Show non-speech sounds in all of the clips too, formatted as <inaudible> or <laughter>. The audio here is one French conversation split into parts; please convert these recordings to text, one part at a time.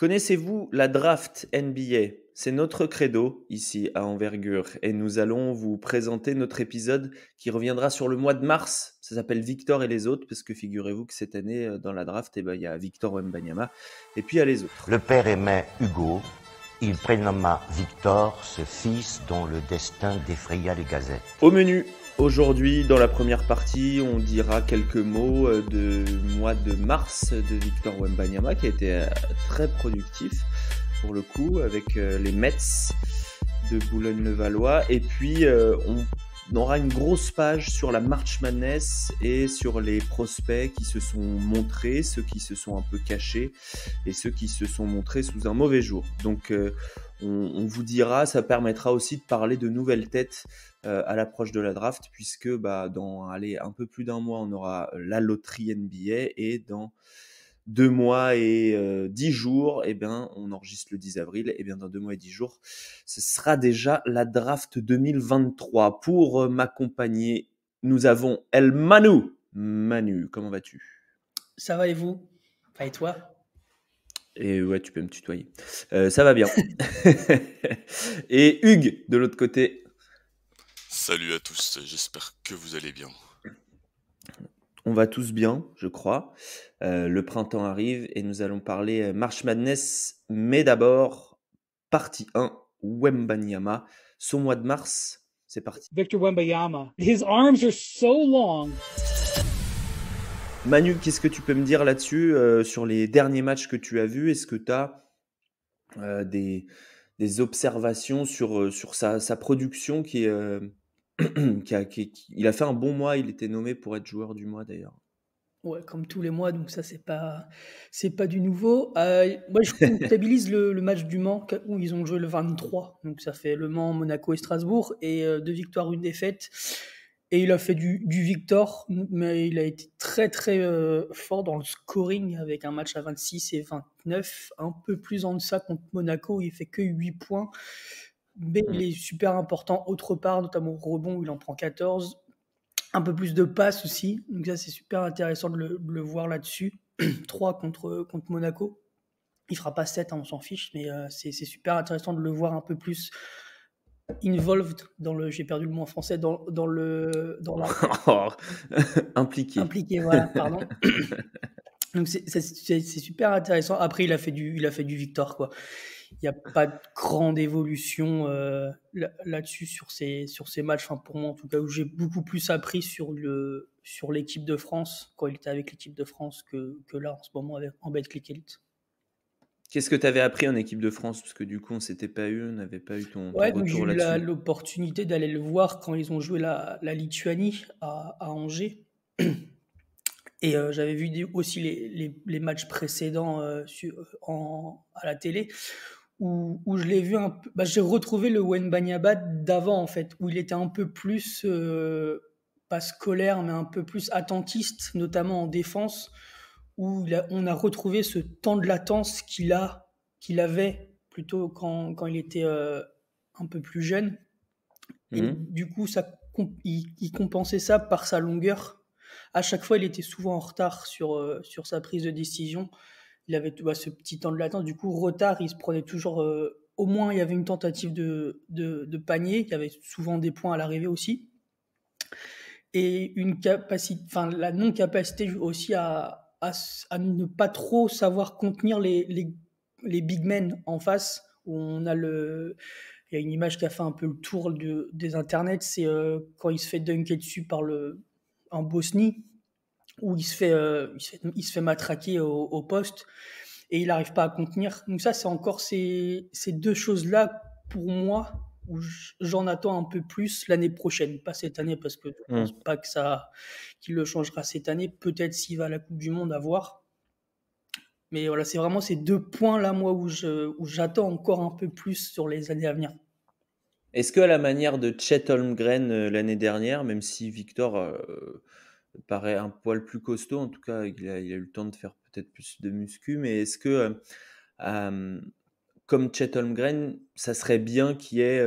Connaissez-vous la draft NBA C'est notre credo ici à Envergure et nous allons vous présenter notre épisode qui reviendra sur le mois de mars. Ça s'appelle Victor et les autres parce que figurez-vous que cette année euh, dans la draft, eh ben, il y a Victor Wembanyama et puis il y a les autres. Le père aimait Hugo, il prénomma Victor ce fils dont le destin défraya les gazettes. Au menu, aujourd'hui, dans la première partie, on dira quelques mots euh, de mois de mars de Victor Wembanyama qui a été euh, très productif pour le coup avec euh, les Mets de Boulogne-le-Valois. Et puis, on on aura une grosse page sur la March Madness et sur les prospects qui se sont montrés, ceux qui se sont un peu cachés et ceux qui se sont montrés sous un mauvais jour. Donc euh, on, vous dira, ça permettra aussi de parler de nouvelles têtes euh, à l'approche de la draft puisque bah, dans un peu plus d'un mois, on aura la loterie NBA et dans deux mois et euh, dix jours, et eh bien, on enregistre le 10 avril, et eh bien, dans deux mois et dix jours, ce sera déjà la draft 2023. Pour euh, m'accompagner, nous avons El Manu. Manu, comment vas-tu Ça va et vous et toi et ouais, tu peux me tutoyer. Euh, ça va bien. <laughs> et Hugues, de l'autre côté. Salut à tous, j'espère que vous allez bien. On va tous bien, je crois. Euh, le printemps arrive et nous allons parler euh, March Madness, mais d'abord, partie 1, Wembanyama. Son mois de mars, c'est parti. Victor Wembanyama, his arms are so long. Manu, qu'est-ce que tu peux me dire là-dessus, euh, sur les derniers matchs que tu as vus Est-ce que tu as des, des, observations sur, sur sa, sa production qui est <clears throat> il a fait un bon mois, il était nommé pour être joueur du mois d'ailleurs. Ouais, comme tous les mois, donc ça c'est pas c'est pas du nouveau. Euh, moi je comptabilise le, match du Mans où ils ont joué le 23, donc ça fait Le Mans, Monaco et Strasbourg et euh, deux victoires, une défaite. Et il a fait du, du Victor, mais il a été très très euh, fort dans le scoring avec un match à 26 et 29, un peu plus en deçà contre Monaco, il fait que 8 points mais mmh. il est super important autre part, notamment au rebond où il en prend 14. Un peu plus de passes aussi, donc ça c'est super intéressant de le, voir là-dessus. 3 <clears throat> contre, contre Monaco. Il fera pas 7, hein, on s'en fiche, mais euh, c'est super intéressant de le voir un peu plus involved dans le j'ai perdu le mot en français dans, dans le dans <laughs> impliqué impliqué voilà pardon <laughs> donc c'est super intéressant après il a fait du il a fait du Victor quoi il n'y a pas de grande évolution euh, là-dessus sur ces, sur ces matchs. Enfin, pour moi, en tout cas, où j'ai beaucoup plus appris sur le sur l'équipe de France quand il était avec l'équipe de France que, là en ce moment avec, en Betclic Elite. Qu'est-ce que tu avais appris en équipe de France Parce que du coup, on s'était pas eu, on n'avait pas eu ton, ton ouais, J'ai eu l'opportunité d'aller le voir quand ils ont joué la, Lituanie à, Angers. Et euh, j'avais vu aussi les, les, matchs précédents euh, à la télé où, je l'ai vu un bah, j'ai retrouvé le Wenbanyaba d'avant, en fait, où il était un peu plus, euh, pas scolaire, mais un peu plus attentiste, notamment en défense, où on a retrouvé ce temps de latence qu'il a, qu'il avait plutôt quand, quand il était euh, un peu plus jeune. Mhm. du coup, ça, il, compensait ça par sa longueur. À chaque fois, il était souvent en retard sur, euh, sur sa prise de décision il avait bah, ce petit temps de latence. Du coup, retard, il se prenait toujours. Euh, au moins, il y avait une tentative de, de, de panier, qui avait souvent des points à l'arrivée aussi. Et une capacité, enfin, la non-capacité aussi à, à, ne pas trop savoir contenir les, les, big men en face, où on a le. Il y a une image qui a fait un peu le tour de, des internets, c'est euh, quand il se fait dunker dessus par le, en Bosnie, où euh, il se fait, il se fait, matraquer au, poste et il n'arrive pas à contenir. Donc ça, c'est encore ces, deux choses-là, pour moi, où j'en attends un peu plus l'année prochaine, pas cette année, parce que je ne pense mmh. pas que ça, qu'il le changera cette année. Peut-être s'il va à la Coupe du Monde, à voir. Mais voilà, c'est vraiment ces deux points-là, moi, où, je, où j'attends encore un peu plus sur les années à venir. Est-ce que, à la manière de Chet Holmgren euh, l'année dernière, même si Victor... Euh, paraît un poil plus costaud. En tout cas, il a, eu le temps de faire peut-être plus de muscu. Mais est-ce que, euh, comme Chet Holmgren, ça serait bien qu'il y ait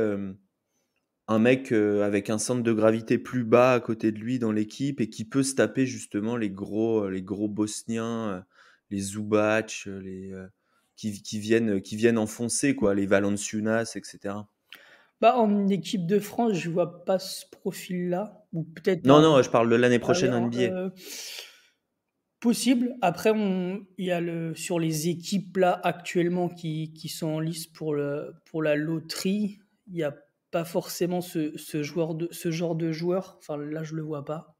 un mec euh, avec un centre de gravité plus bas à côté de lui dans l'équipe et qui peut se taper justement les gros, les gros Bosniens, euh, les Zubac, les, qui, viennent, qui viennent enfoncer, quoi, les Valenciunas, etc. Bah, en équipe de France, je vois pas ce profil-là. Ou peut-être. Non, non, je parle de l'année ah prochaine en NBA. Euh, possible. Après, il y a le, sur les équipes là actuellement qui, sont en lice pour, le, pour la loterie, il n'y a pas forcément ce, joueur de, ce genre de joueur. Enfin, là, je le vois pas.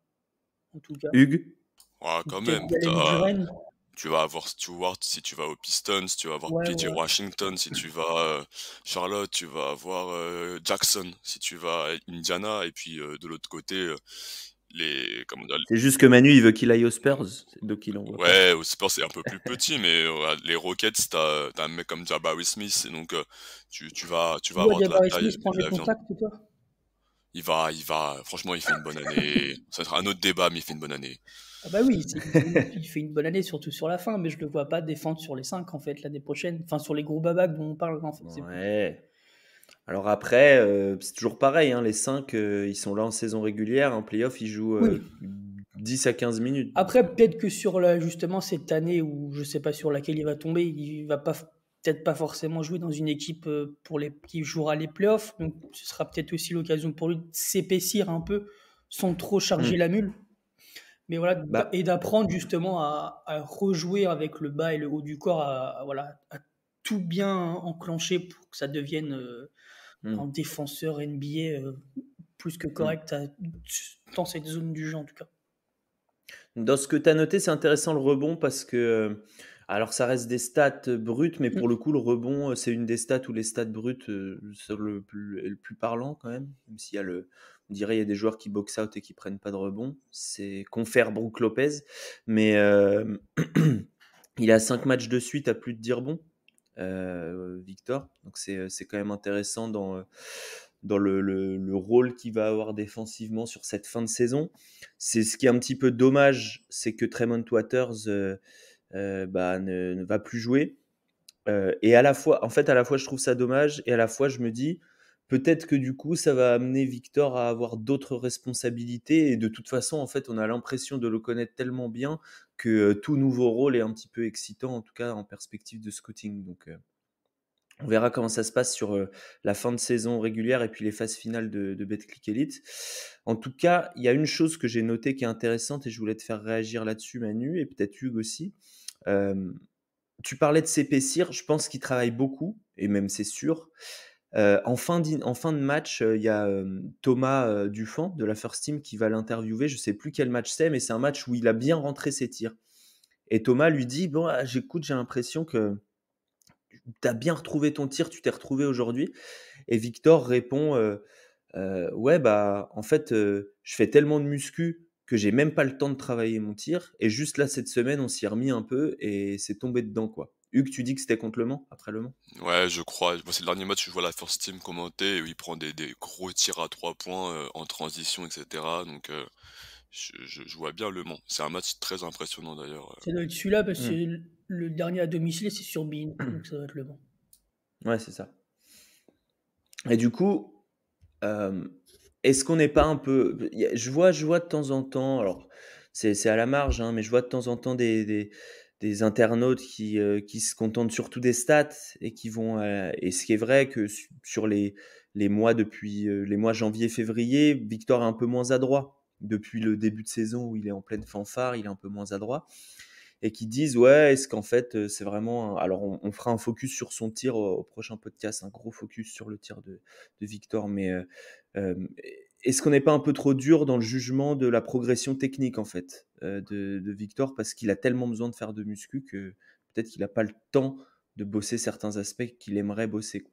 En tout cas. Hugues ah, quand même tu vas avoir Stewart si tu vas aux Pistons, tu vas avoir Washington si tu vas à euh, Charlotte, tu vas avoir euh, Jackson si tu vas à Indiana et puis euh, de l'autre côté les comment dire, C'est juste que Manu il veut qu'il aille aux Spurs donc il envoie. Ouais, aux Spurs c'est un peu plus petit mais les Rockets t'as as un mec comme Jabari Smith et donc tu, vas tu vas avoir de la, Smith, il va, il va. Franchement, il fait une bonne année. Ça sera un autre débat, mais il fait une bonne année. Ah bah oui, il fait une bonne année, surtout sur la fin, mais je le vois pas défendre sur les 5 en fait l'année prochaine. Enfin, sur les gros babacs dont on parle. En fait, ouais. Alors après, euh, c'est toujours pareil. Hein, les 5, euh, ils sont là en saison régulière. En playoff, ils jouent 10 euh, à 15 minutes. Après, peut-être que sur justement cette année, ou je sais pas sur laquelle il va tomber, il va pas peut-être pas forcément jouer dans une équipe euh, pour les, qui jouera les playoffs. Donc, ce sera peut-être aussi l'occasion pour lui de s'épaissir un peu sans trop charger mm. la mule. Mais voilà, bah et d'apprendre justement à, rejouer avec le bas et le haut du corps, à, voilà, tout bien enclencher pour que ça devienne euh, mm. un défenseur NBA euh, plus que correct dans cette zone du jeu en tout cas. Dans ce que tu as noté, c'est intéressant le rebond parce que alors ça reste des stats brutes, mais mmh. pour le coup, le rebond, c'est une des stats où les stats brutes sont le plus, le parlant quand même. Même s'il y le, on dirait il y a des joueurs qui box out et qui prennent pas de rebond, c'est confère Brook Lopez, mais <clears throat> il a cinq matchs de suite à plus de dire bon, Victor. Donc c'est quand même intéressant dans dans le, rôle qu'il va avoir défensivement sur cette fin de saison. C'est ce qui est un petit peu dommage, c'est que Tremont Waters euh, bah, ne, va plus jouer. Euh, et à la fois, en fait, à la fois, je trouve ça dommage et à la fois, je me dis, peut-être que du coup, ça va amener Victor à avoir d'autres responsabilités. Et de toute façon, en fait, on a l'impression de le connaître tellement bien que euh, tout nouveau rôle est un petit peu excitant, en tout cas en perspective de scouting. Donc, on verra comment ça se passe sur la fin de saison régulière et puis les phases finales de, de Betclic Elite. En tout cas, il y a une chose que j'ai notée qui est intéressante et je voulais te faire réagir là-dessus, Manu, et peut-être Hugues aussi tu parlais de s'épaissir, je pense qu'il travaille beaucoup, et même c'est sûr. en, fin de match, il y a Thomas Dufan de la First Team qui va l'interviewer. Je ne sais plus quel match c'est, mais c'est un match où il a bien rentré ses tirs. Et Thomas lui dit Bon, ah, j'écoute, j'ai l'impression que tu as bien retrouvé ton tir, tu t'es retrouvé aujourd'hui. Et Victor répond Ouais, bah, en fait, je fais tellement de muscu que j'ai même pas le temps de travailler mon tir. Et juste là, cette semaine, on s'y est remis un peu et c'est tombé dedans, quoi. Hugues, tu dis que c'était contre Le Mans, après Le Mans Ouais, je crois. c'est le dernier match, je vois la First Team commenter, où il prend des, gros tirs à trois points euh, en transition, etc. Donc, euh, je, vois bien Le Mans. C'est un match très impressionnant, d'ailleurs. Euh. Ça doit être celui-là, parce que hmm. le dernier à domicile, c'est sur Bin, <clears throat> donc ça doit être Le Mans. Ouais, c'est ça. Et du coup, est-ce qu'on n'est pas un peu. Je vois, je vois de temps en temps, alors c'est à la marge, hein, mais je vois de temps en temps des, internautes euh, qui, se contentent surtout des stats et qui vont. Euh, et ce qui est vrai que sur les, mois depuis euh, les mois janvier-février, Victor est un peu moins adroit. Depuis le début de saison où il est en pleine fanfare, il est un peu moins adroit et qui disent ouais est-ce qu'en fait euh, c'est vraiment alors on, fera un focus sur son tir au, prochain podcast un gros focus sur le tir de, de Victor mais euh, euh, est-ce qu'on n'est pas un peu trop dur dans le jugement de la progression technique en fait de, Victor parce qu'il a tellement besoin de faire de muscu que peut-être qu'il n'a pas le temps de bosser certains aspects qu'il aimerait bosser quoi.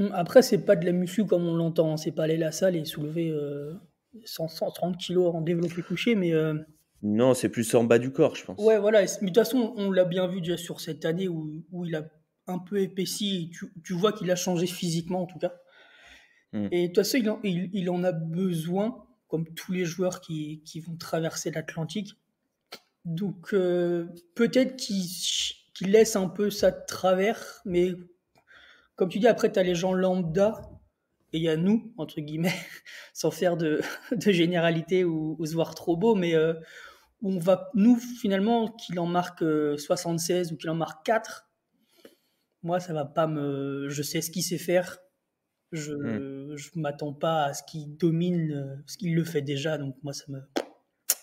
Hum, après, c'est pas de la muscu comme on l'entend, hein. c'est pas aller à la salle et soulever 130 kilos en développé couché, mais non, c'est plus en bas du corps, je pense. Ouais, voilà. Mais de toute façon, on l'a bien vu déjà sur cette année où, il a un peu épaissi. Tu, tu vois qu'il a changé physiquement, en tout cas. Hmm. Et de toute façon, il en, a besoin, comme tous les joueurs qui, vont traverser l'Atlantique. Donc, euh, peut-être qu'il laisse un peu ça travers, mais comme tu dis, après, tu as les gens lambda et il y a nous, entre guillemets, <laughs> sans faire de, <laughs> généralité ou, se voir trop beau, mais euh, on va, nous, finalement, qu'il en marque 76 euh, ou qu'il en marque 4, moi, ça va pas me. Je sais ce qu'il sait faire. Je ne hmm. m'attends pas à ce qu'il domine euh, ce qu'il le fait déjà. Donc, moi, ça me.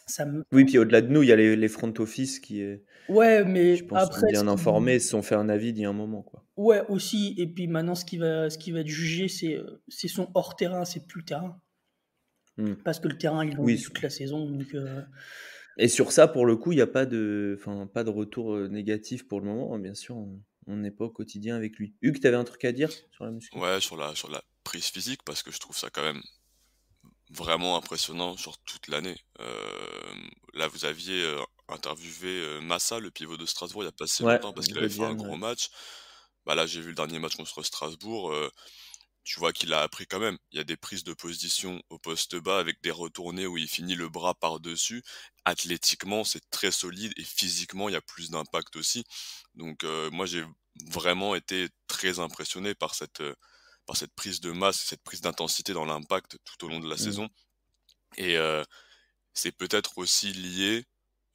Ça me... Oui, puis au-delà de nous, il y a les, les, front office qui. Euh, ouais, mais je pense, après. Sont bien informés, se sont fait un avis d'il y a un moment. Quoi. Ouais, aussi. Et puis maintenant, ce qui va, ce qui va être jugé, c'est son hors-terrain, c'est plus le terrain. Hmm. Parce que le terrain, ils l'ont toute la saison. Donc. Et sur ça, pour le coup, il n'y a pas de, enfin, pas de retour négatif pour le moment. Bien sûr, on n'est pas au quotidien avec lui. Hugues, tu avais un truc à dire sur la musculation. Ouais, sur la, sur la prise physique, parce que je trouve ça quand même vraiment impressionnant sur toute l'année. là, vous aviez interviewé Massa, le pivot de Strasbourg, il a pas longtemps, parce qu'il avait fait un gros match. Bah là, j'ai vu le dernier match contre Strasbourg tu vois qu'il a appris quand même. Il y a des prises de position au poste bas avec des retournées où il finit le bras par-dessus. Athlétiquement, c'est très solide et physiquement, il y a plus d'impact aussi. Donc euh, moi, j'ai vraiment été très impressionné par cette, euh, par cette prise de masse, cette prise d'intensité dans l'impact tout au long de la mmh. saison. Et euh, c'est peut-être aussi lié,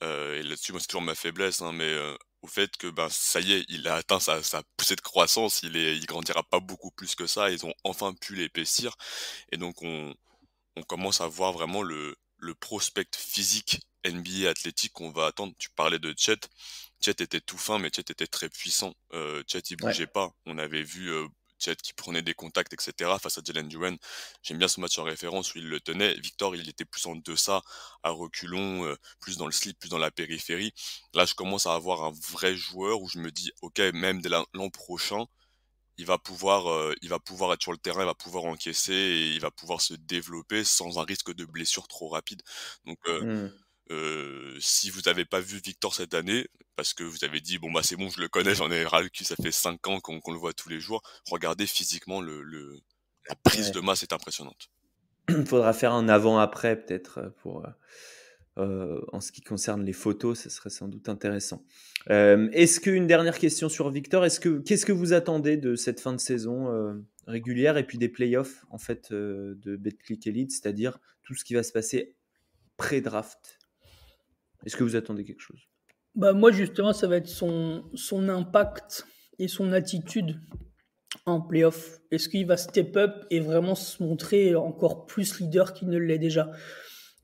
et là-dessus, moi, c'est toujours ma faiblesse, hein, mais au fait que ben ça y est, il a atteint sa, poussée de croissance, il est, il grandira pas beaucoup plus que ça. Ils ont enfin pu l'épaissir, et donc on, commence à voir vraiment le, prospect physique NBA athlétique qu'on va attendre. Tu parlais de Chet. Chet était tout fin, mais Chet était très puissant. Euh, Chet, il bougeait pas. On avait vu euh, qui prenait des contacts, etc. face à Jalen Duran, J'aime bien ce match en référence où il le tenait. Victor, il était plus en deçà, à reculons, euh, plus dans le slip, plus dans la périphérie. Là, je commence à avoir un vrai joueur où je me dis, ok, même dès l'an prochain, il va pouvoir, euh, il va pouvoir être sur le terrain, il va pouvoir encaisser et il va pouvoir se développer sans un risque de blessure trop rapide. Donc, euh, mmh. Euh, si vous n'avez pas vu Victor cette année, parce que vous avez dit, bon, bah c'est bon, je le connais, j'en ai ras ça fait 5 ans qu'on le voit tous les jours, regardez physiquement, le, la prise de masse est impressionnante. Il <clears throat> faudra faire un avant-après peut-être euh, pour... Euh, en ce qui concerne les photos, ce serait sans doute intéressant. est-ce qu'une dernière question sur Victor Est-ce que qu'est-ce que vous attendez de cette fin de saison régulière et puis des playoffs en fait de BetClick Elite, c'est-à-dire tout ce qui va se passer pré-draft est-ce que vous attendez quelque chose bah Moi, justement, ça va être son, son impact et son attitude en playoff. Est-ce qu'il va step up et vraiment se montrer encore plus leader qu'il ne l'est déjà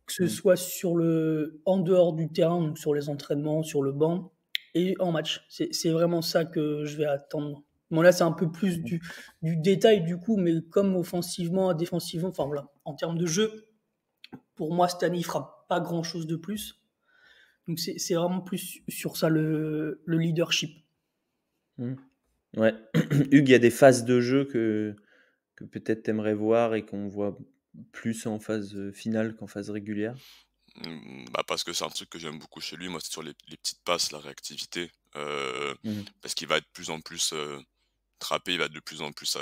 Que ce mm. soit sur le, en dehors du terrain, sur les entraînements, sur le banc et en match. C'est vraiment ça que je vais attendre. Bon, là, c'est un peu plus du, du, détail du coup, mais comme offensivement, défensivement, enfin en termes de jeu, pour moi, Stanis ne fera pas grand chose de plus. Donc c'est vraiment plus sur ça le, leadership. Hmm. Ouais. <clears throat> Hugues, il y a des phases de jeu que, que peut-être t'aimerais voir et qu'on voit plus en phase finale qu'en phase régulière hmm, bah, parce que c'est un truc que j'aime beaucoup chez lui, moi c'est sur les, petites passes, la réactivité, euh, hmm. parce qu'il va être plus en plus euh, Trappé, il va de plus en plus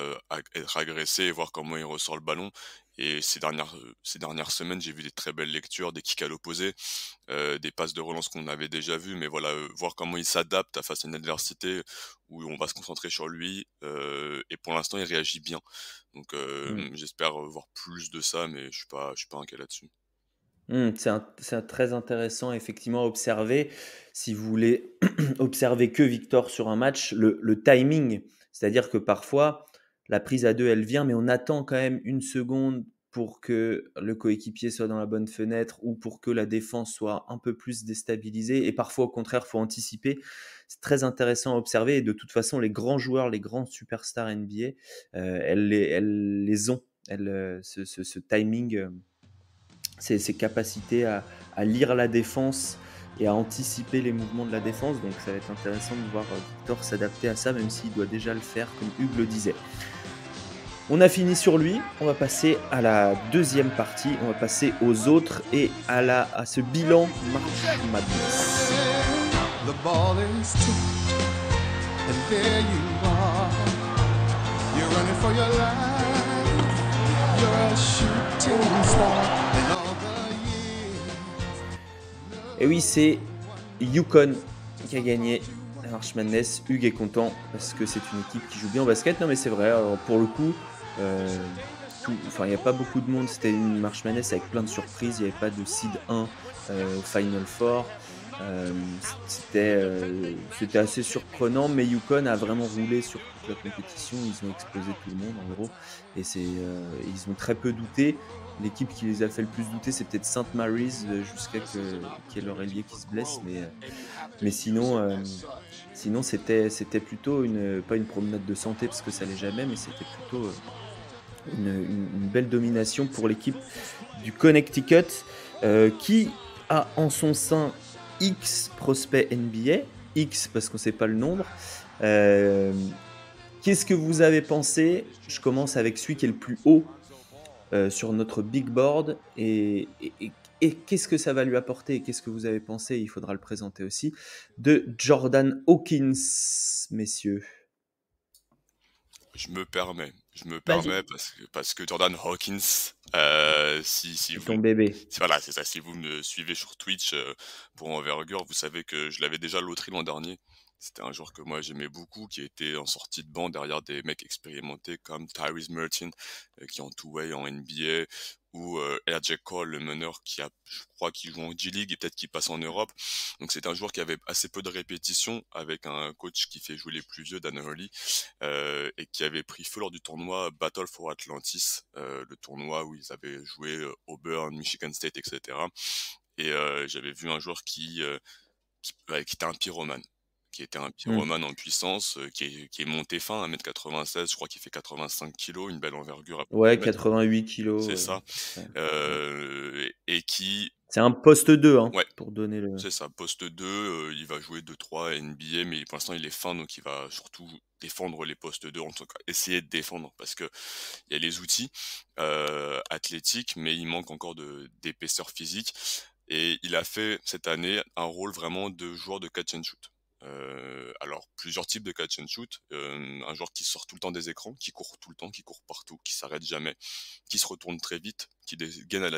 être agressé voir comment il ressort le ballon. Et ces dernières, ces dernières semaines, j'ai vu des très belles lectures, des kicks à l'opposé, des passes de relance qu'on avait déjà vues. Mais voilà, voir comment il s'adapte face à une adversité où on va se concentrer sur lui. et pour l'instant, il réagit bien. Donc mmh. j'espère voir plus de ça, mais je ne suis, pas, je suis pas inquiet là-dessus. Mmh, c'est très intéressant effectivement à observer. Si vous voulez <clears throat> observer que Victor sur un match, le, le timing c'est-à-dire que parfois, la prise à deux, elle vient, mais on attend quand même une seconde pour que le coéquipier soit dans la bonne fenêtre ou pour que la défense soit un peu plus déstabilisée. Et parfois, au contraire, faut anticiper. C'est très intéressant à observer. Et de toute façon, les grands joueurs, les grands superstars NBA, euh, elles, les, ont. Euh, ce, timing, euh, ces, capacités à, lire la défense, et à anticiper les mouvements de la défense. Donc ça va être intéressant de voir euh, Victor s'adapter à ça, même s'il doit déjà le faire, comme Hugues le disait. On a fini sur lui, on va passer à la deuxième partie, on va passer aux autres et à, la, à ce bilan March Madness. ball Et oui, c'est Yukon qui a gagné la March Madness. Hugues est content parce que c'est une équipe qui joue bien au basket. Non, mais c'est vrai, pour le coup, euh, il n'y a pas beaucoup de monde. C'était une March Madness avec plein de surprises. Il n'y avait pas de seed 1 euh, au Final Four. Euh, c'était, assez surprenant, mais Yukon a vraiment roulé sur toute la compétition. Ils ont explosé tout le monde en gros, et c'est, ils ont très peu douté. L'équipe qui les a fait le plus douter, c'est peut-être Sainte Mary's euh, jusqu'à que qu'il y ait leur qui se blesse, mais euh, mais sinon euh, sinon c'était c'était plutôt une pas une promenade de santé parce que ça l'est jamais, mais c'était plutôt une, belle domination pour l'équipe du Connecticut qui a en son sein X prospects NBA, X parce qu'on ne sait pas le nombre. Qu'est-ce que vous avez pensé Je commence avec celui qui est le plus haut euh, sur notre big board et, qu'est-ce que ça va lui apporter et qu'est-ce que vous avez pensé, il faudra le présenter aussi, de Jordan Hawkins, messieurs. Je me permets, je me permets parce que, parce que Jordan Hawkins, euh, si, si vous, bébé. voilà, ça. Si vous me suivez sur Twitch euh, pour envergure, vous savez que je l'avais déjà loterie l'an dernier. C'était un joueur que moi j'aimais beaucoup, qui était en sortie de banc derrière des mecs expérimentés comme Tyrese Merton, euh, qui est en two-way en NBA, ou euh, RJ Cole, le meneur, qui a, je crois, qu'il joue en G-League et peut-être qu'il passe en Europe. Donc c'est un joueur qui avait assez peu de répétitions avec un coach qui fait jouer les plus vieux, Dan Hurley, euh, et qui avait pris feu lors du tournoi Battle for Atlantis, euh, le tournoi où ils avaient joué Auburn, Michigan State, etc. Et j'avais vu un joueur qui, qui, qui était un pyromane qui était un pyromane mmh. en puissance, qui, est, monté fin, 1m96, je crois qu'il fait 85 kg, une belle envergure. À ouais, 88 kg. C'est ça. et qui. C'est un poste 2, hein, pour donner le. C'est ça, poste 2, il va jouer 2-3 NBA, mais pour l'instant il est fin, donc il va surtout défendre les postes 2, en tout cas essayer de défendre, parce qu'il y a les outils athlétiques, mais il manque encore d'épaisseur physique. Et il a fait cette année un rôle vraiment de joueur de catch and shoot. Euh, alors plusieurs types de catch and shoot. Euh, un joueur qui sort tout le temps des écrans, qui court tout le temps, qui court partout, qui s'arrête jamais, qui se retourne très vite, qui dégaine à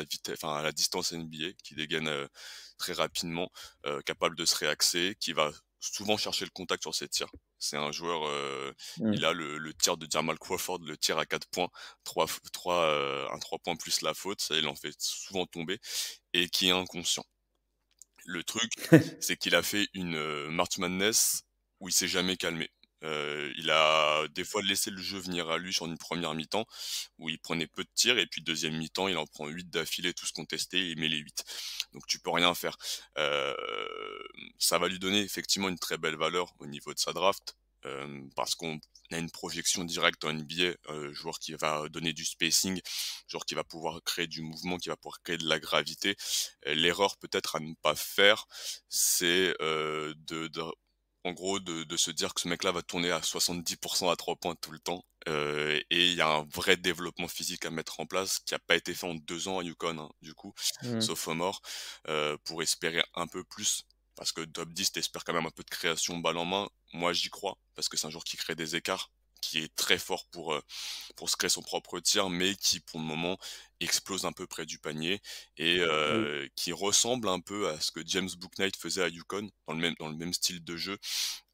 la distance NBA, qui dégaine euh, très rapidement, capable de se réaxer, qui va souvent chercher le contact sur ses tirs. C'est un joueur, mmh. il a le, tir de Jamal Crawford, le tir à 4 points, 3, un 3 points plus la faute, ça il en fait souvent tomber, et qui est inconscient. Le truc, <laughs> c'est qu'il a fait une euh, March Madness où il s'est jamais calmé. Euh, il a des fois laissé le jeu venir à lui sur une première mi-temps où il prenait peu de tirs et puis deuxième mi-temps il en prend 8 d'affilée tous contestés et il met les 8. Donc tu peux rien faire. Euh, ça va lui donner effectivement une très belle valeur au niveau de sa draft parce qu'on a une projection directe en NBA, euh, joueur qui va euh, donner du spacing, joueur qui va pouvoir créer du mouvement, qui va pouvoir créer de la gravité. L'erreur peut-être à ne pas faire, c'est euh, de, de, en gros de, de, se dire que ce mec-là va tourner à 70% à 3 points tout le temps. Euh, et il y a un vrai développement physique à mettre en place qui n'a pas été fait en deux ans à Yukon, hein, du coup, mmh. sauf au mort, euh, pour espérer un peu plus parce que top 10, t'espères quand même un peu de création balle en main. Moi, j'y crois, parce que c'est un joueur qui crée des écarts, qui est très fort pour, euh, pour se créer son propre tir, mais qui, pour le moment, explose un peu près du panier et euh, qui ressemble un peu à ce que James Booknight faisait à Yukon, dans le même, dans le même style de jeu.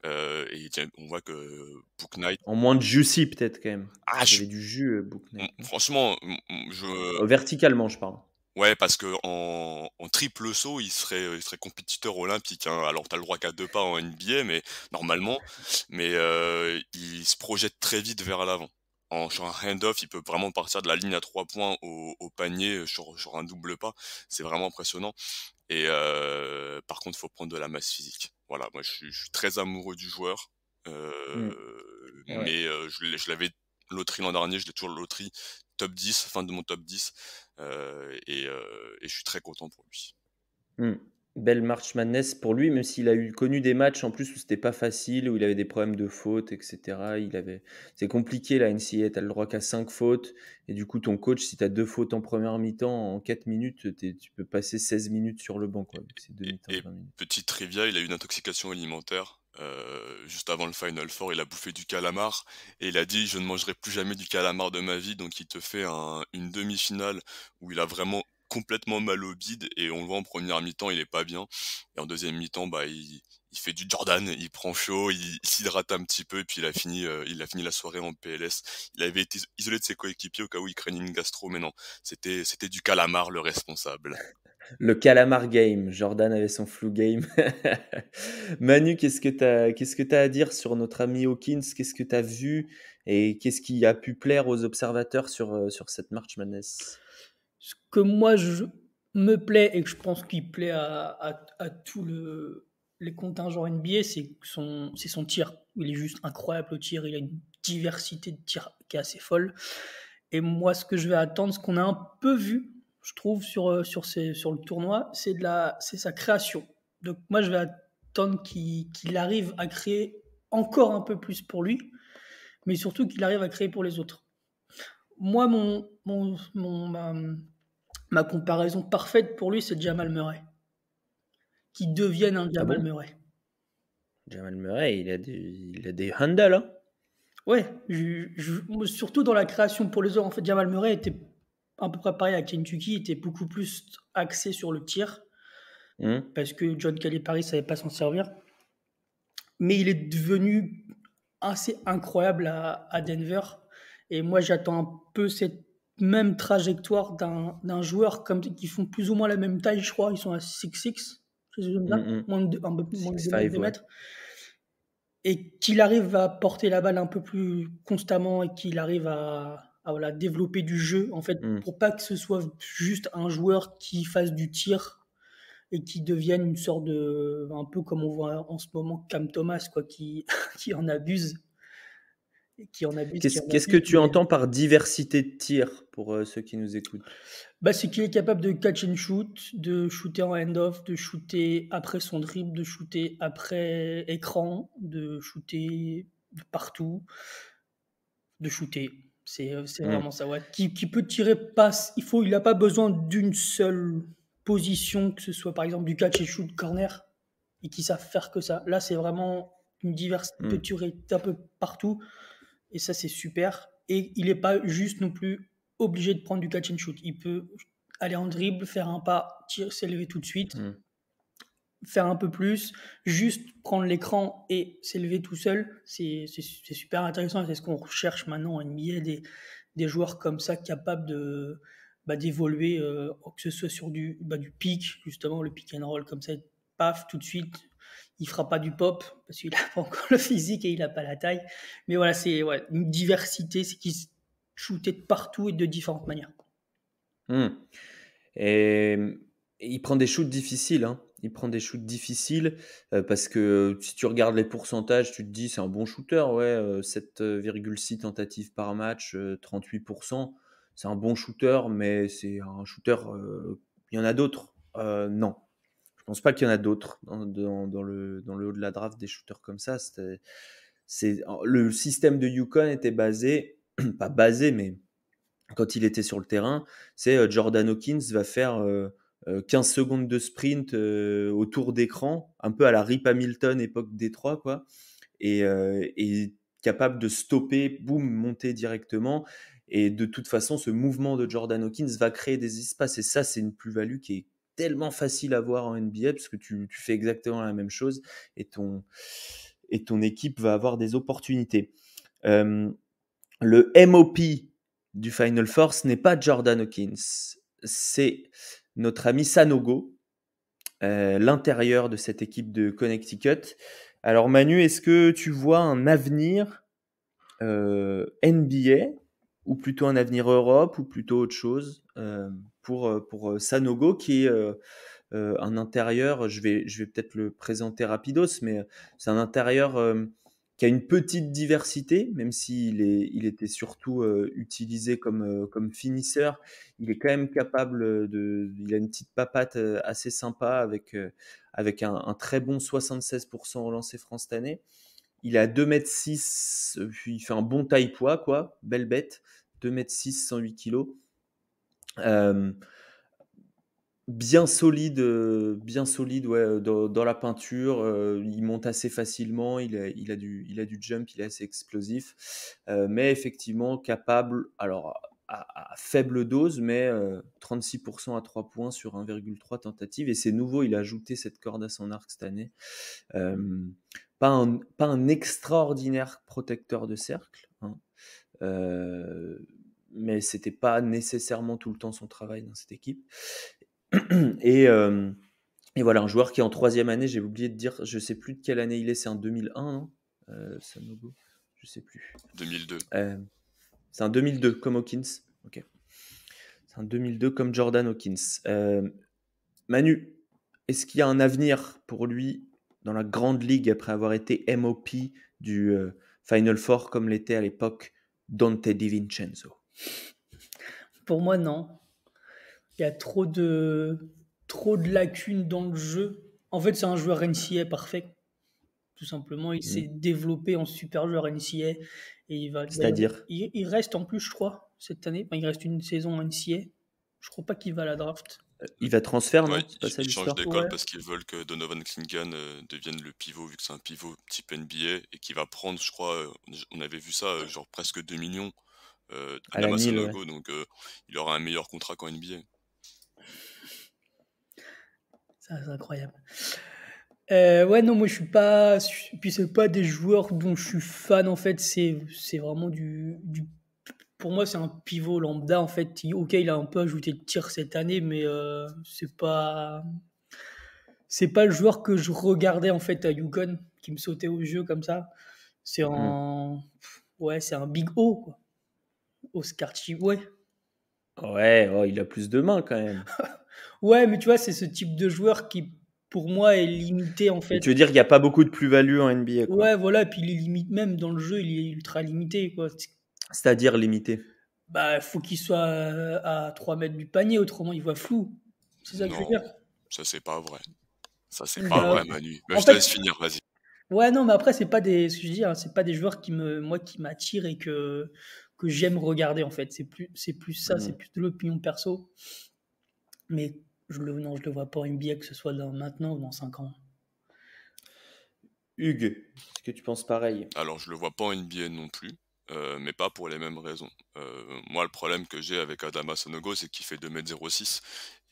Euh, et on voit que Booknight... En moins de juicy, peut-être, quand même. Ah, je... du jus, Booknight. Franchement, je... Verticalement, je parle. Ouais, parce que en, en triple saut, il serait, euh, il serait compétiteur olympique. Hein. Alors, tu as le droit qu'à deux pas en NBA, mais normalement, mais euh, il se projette très vite vers l'avant. En sur un hand-off, il peut vraiment partir de la ligne à trois points au, panier euh, sur, un double pas. C'est vraiment impressionnant. Et euh, par contre, il faut prendre de la masse physique. Voilà, moi, je suis, très amoureux du joueur. Mmh. Euh, Mais euh, je, je l'avais loterie l'an dernier, je l'ai toujours loterie top 10, fin de mon top 10. Euh, euh, et, je suis très content pour lui. Mmh. Belle marche Madness pour lui, même s'il a eu connu des matchs en plus où c'était pas facile, où il avait des problèmes de fautes, etc. Il avait, c'est compliqué la NCA, t'as le droit qu'à 5 fautes, et du coup ton coach, si tu as deux fautes en première mi-temps, en 4 minutes, tu peux passer 16 minutes sur le banc. Quoi, petite trivia, il a eu une intoxication alimentaire euh, juste avant le Final Four, il a bouffé du calamar et il a dit je ne mangerai plus jamais du calamar de ma vie. Donc il te fait une demi-finale où il a vraiment complètement mal au bide et on le voit en première mi-temps, il est pas bien. Et en deuxième mi-temps, bah il, fait du Jordan, il prend chaud, il, s'hydrate un petit peu et puis il a fini, euh, il a fini la soirée en PLS. Il avait été isolé de ses coéquipiers au cas où il craignait une gastro, mais non, c'était c'était du calamar le responsable. Le calamar game. Jordan avait son flou game. <laughs> Manu, qu'est-ce que tu as, qu'est-ce que as à dire sur notre ami Hawkins Qu'est-ce que tu as vu et qu'est-ce qui a pu plaire aux observateurs sur, euh, sur cette March Madness Ce que moi, je me plaît et que je pense qu'il plaît à, à, tous le, les contingents NBA, c'est son, c'est son tir. Il est juste incroyable au tir. Il a une diversité de tirs qui est assez folle. Et moi, ce que je vais attendre, ce qu'on a un peu vu je trouve, sur, euh, sur, sur le tournoi, c'est sa création. Donc moi, je vais attendre qu'il arrive à créer encore un peu plus pour lui, mais surtout qu'il arrive à créer pour les autres. Moi, mon, ma, comparaison parfaite pour lui, c'est Jamal Murray, qui devienne un ah Jamal Murray. Jamal Murray, il a des, il a des handles. Hein ouais, je, surtout dans la création pour les autres. En fait, Jamal Murray était un peu près pareil à Kentucky, était beaucoup plus axé sur le tir. Hmm. Parce que John Calipari ne savait pas s'en servir. Mais il est devenu assez incroyable à, Denver. Et moi, j'attends un peu cette même trajectoire d'un joueur comme, qui font plus ou moins la même taille, je crois. Ils sont à 6'6, mmh, hmm, hmm. moins de mètres. Et qu'il arrive à porter la balle un peu plus constamment et qu'il arrive à, développer du jeu, en fait, mmh. pour pas que ce soit juste un joueur qui fasse du tir et qui devienne une sorte de. un peu comme on voit en ce moment Cam Thomas, quoi, qui, <laughs> qui en abuse. Qu'est-ce, que tu entends par diversité de tir pour euh, ceux qui nous écoutent bah, C'est qu'il est capable de catch and shoot, de shooter en end-off, de shooter après son dribble, de shooter après écran, de shooter partout, de shooter c'est euh, mm. vraiment ça, ouais. Qui, peut tirer passe. Il faut, il n'a pas besoin d'une seule position, que ce soit par exemple du catch and shoot corner, et qui savent faire que ça. Là, c'est vraiment une diversité, il mm. peut tirer un peu partout, et ça, c'est super. Et il n'est pas juste non plus obligé de prendre du catch and shoot. Il peut aller en dribble, faire un pas, s'élever tout de suite. Mm faire un peu plus, juste prendre l'écran et s'élever tout seul, c'est super intéressant. C'est ce qu'on recherche maintenant en NBA, des, des joueurs comme ça capables de bah, d'évoluer, euh, que ce soit sur du, bah, du pick, justement, le pick and roll, comme ça, paf, tout de suite, il fera pas du pop, parce qu'il n'a <laughs> pas encore le physique et il n'a pas la taille. Mais voilà, c'est une diversité, c'est qu'il shootait de partout et de différentes manières. Mmh. Et il prend des shoots difficiles, hein il prend des shoots difficiles euh, parce que euh, si tu regardes les pourcentages, tu te dis c'est un bon shooter, ouais, 7,6 euh, tentatives par match, 38%, c'est un bon shooter, mais c'est un shooter, il y en a d'autres. non, je pense pas qu'il y en a d'autres dans, le, dans le haut de la draft des shooters comme ça. C'est le système de Yukon était basé, <clears throat> pas basé, mais quand il était sur le terrain, c'est Jordan Hawkins va faire 15 euh, secondes de sprint euh, autour d'écran, un peu à la Rip Hamilton époque Détroit, quoi, euh, et, capable de stopper, boum, monter directement. Et de toute façon, ce mouvement de Jordan Hawkins va créer des espaces. Et ça, c'est une plus-value qui est tellement facile à voir en NBA parce que tu, fais exactement la même chose et ton, et ton équipe va avoir des opportunités. le MOP du Final Force n'est pas Jordan Hawkins. C'est notre ami Sanogo, euh, l'intérieur de cette équipe de Connecticut. Alors Manu, est-ce que tu vois un avenir euh, NBA ou plutôt un avenir Europe ou plutôt autre chose euh, pour, pour Sanogo qui est un intérieur, je vais, je vais peut-être le présenter rapidos, mais c'est un intérieur qui a une petite diversité, même s'il est, il était surtout euh, utilisé comme, euh, comme finisseur. Il est quand même capable euh, de. Il a une petite papate assez sympa avec, avec un, très bon 76% relancé lancer franc cette année. Il a 2 mètres, 6 il fait un bon taille-poids, quoi. Belle bête. 2 mètres, 6 108 kg bien solide, euh, bien solide euh, dans, la peinture. Euh, il monte assez facilement, il a, du, il a du jump, il est assez explosif, mais effectivement capable, alors à, faible dose, mais 36% à 3 points sur 1,3 tentative. Et c'est nouveau, il a ajouté cette corde à son arc cette année. pas, un, pas un extraordinaire protecteur de cercle. Hein mais c'était pas nécessairement tout le temps son travail dans cette équipe. <clears throat> Euh, et, voilà, un joueur qui est en troisième année, j'ai oublié de dire, je sais plus de quelle année il est, c'est en 2001, je ne Je sais plus. 2002. Euh, c'est un 2002, comme Hawkins. Ok. C'est un 2002 comme Jordan Hawkins. Euh, Manu, est-ce qu'il y a un avenir pour lui dans la grande ligue après avoir été MOP du Final Four comme l'était à l'époque Dante Di Vincenzo Pour moi, non. Il y a trop de, trop de lacunes dans le jeu. En fait, c'est un joueur NCA parfait. Tout simplement, il mm. s'est développé en super joueur NCA. Et il va, C'est-à-dire il, reste en plus, je crois, cette année. il reste une saison NCA. Je crois pas qu'il va à la draft. Euh, il va transfert, non il, il, change d'école parce qu'ils veulent que Donovan Klingan euh, devienne le pivot, vu que c'est un pivot type NBA, et qu'il va prendre, je crois, euh, on avait vu ça, genre presque 2 millions à, la Masanogo, donc il aura un meilleur contrat qu'en NBA. Ah, c'est incroyable. Euh, ouais, non, moi je suis pas. Puis c'est pas des joueurs dont je suis fan en fait. C'est vraiment du, du, Pour moi, c'est un pivot lambda en fait. Ok, il a un peu ajouté de tir cette année, mais euh, c'est pas. C'est pas le joueur que je regardais en fait à Yukon, qui me sautait au jeu comme ça. C'est un. Mm. Ouais, c'est un big O quoi. Oscar ouais. Ouais, oh, il a plus de mains quand même. <laughs> Ouais, mais tu vois, c'est ce type de joueur qui, pour moi, est limité en fait. tu veux dire qu'il n'y a pas beaucoup de plus-value en NBA Ouais, voilà, et puis il est limite même dans le jeu, il est ultra limité quoi. C'est-à-dire limité Bah, faut qu'il soit euh, à 3 mètres du panier, autrement il voit flou. C'est ça que je veux dire. Ça, c'est pas vrai. Ça, c'est bah pas vrai, Manu. Bah, je te laisse finir, vas-y. Ouais, non, mais après, c'est pas des, ce que je dis, c'est pas des joueurs qui me, moi, qui m'attirent et que, que j'aime regarder, en fait. C'est plus, c'est plus ça, mm. c'est plus de l'opinion perso. Mais je le, non, je le vois pas en NBA que ce soit dans, maintenant ou dans 5 ans. Hugues, est-ce que tu penses pareil Alors, je le vois pas en NBA non plus, euh, mais pas pour les mêmes raisons. Euh, moi, le problème que j'ai avec Adama Sonogo, c'est qu'il fait 2m06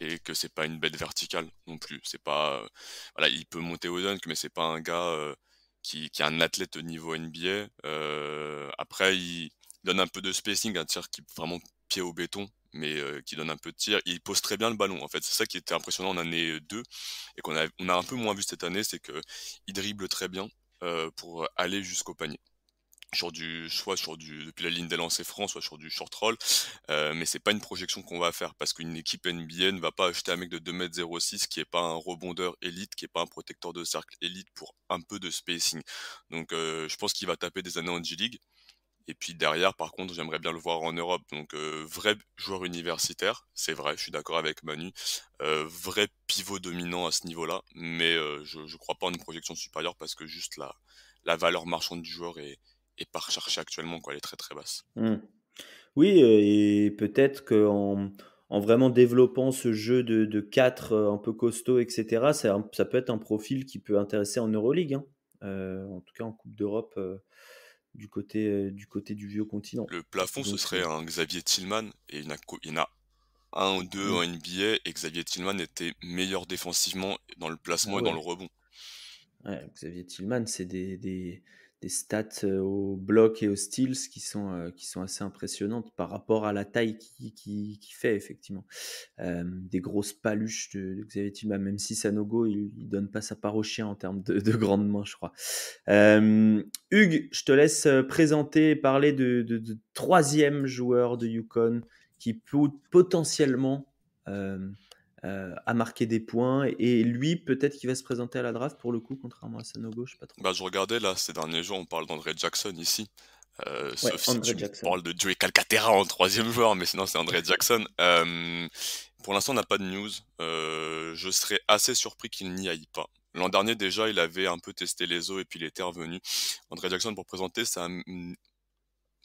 et que c'est pas une bête verticale non plus. C'est pas, euh, voilà, il peut monter au dunk, mais c'est pas un gars qui, qui, est un athlète au niveau NBA. après, il donne un peu de spacing, un tir qui vraiment pied au béton mais euh, qui donne un peu de tir. Il pose très bien le ballon, en fait. C'est ça qui était impressionnant en année 2 et qu'on a, on a un peu moins vu cette année, c'est qu'il dribble très bien euh, pour aller jusqu'au panier. soit sur du, depuis la ligne des lancers francs, soit sur du short roll, euh, mais c'est pas une projection qu'on va faire parce qu'une équipe NBA ne va pas acheter un mec de 2m06 qui est pas un rebondeur élite, qui est pas un protecteur de cercle élite pour un peu de spacing. Donc, je pense qu'il va taper des années en G-League et puis derrière, par contre, j'aimerais bien le voir en Europe. Donc, euh, vrai joueur universitaire, c'est vrai, je suis d'accord avec Manu. Euh, vrai pivot dominant à ce niveau-là, mais euh, je ne crois pas en une projection supérieure parce que juste la, la valeur marchande du joueur est, est pas recherchée actuellement, quoi, elle est très très basse. Mmh. Oui, et peut-être qu'en en vraiment développant ce jeu de, 4 un peu costaud, etc., ça, peut être un profil qui peut intéresser en Euroleague, hein. en tout cas en Coupe d'Europe du côté, euh, du côté du vieux continent. Le plafond, ce serait euh, un Xavier Tillman, et il y en a, un ou deux en NBA, et Xavier Tillman était meilleur défensivement dans le placement et ah dans le rebond. Xavier Tillman, c'est des, des stats euh, au bloc et aux steals qui sont, euh, qui sont assez impressionnantes par rapport à la taille qu'il qui, qui, fait, effectivement. Euh, des grosses paluches de, Xavier Tillman, bah, même si Sanogo, il, donne pas sa part au chien en termes de, de grande main, je crois. Hugues, je te laisse présenter et parler de, de, de troisième joueur de Yukon qui peut potentiellement a euh, à marquer des points. Et lui, peut-être qu'il va se présenter à la draft pour le coup, contrairement à Sanogo, je sais pas trop. Bah, je regardais là, ces derniers jours, on parle d'André Jackson ici. Euh, sauf si tu parles de Joey Calcaterra en troisième joueur, mais sinon c'est André Jackson. Euh, pour l'instant, on n'a pas de news. Euh, je serais assez surpris qu'il n'y aille pas. L'an dernier, déjà, il avait un peu testé les eaux et puis il était revenu. André Jackson, pour présenter, ça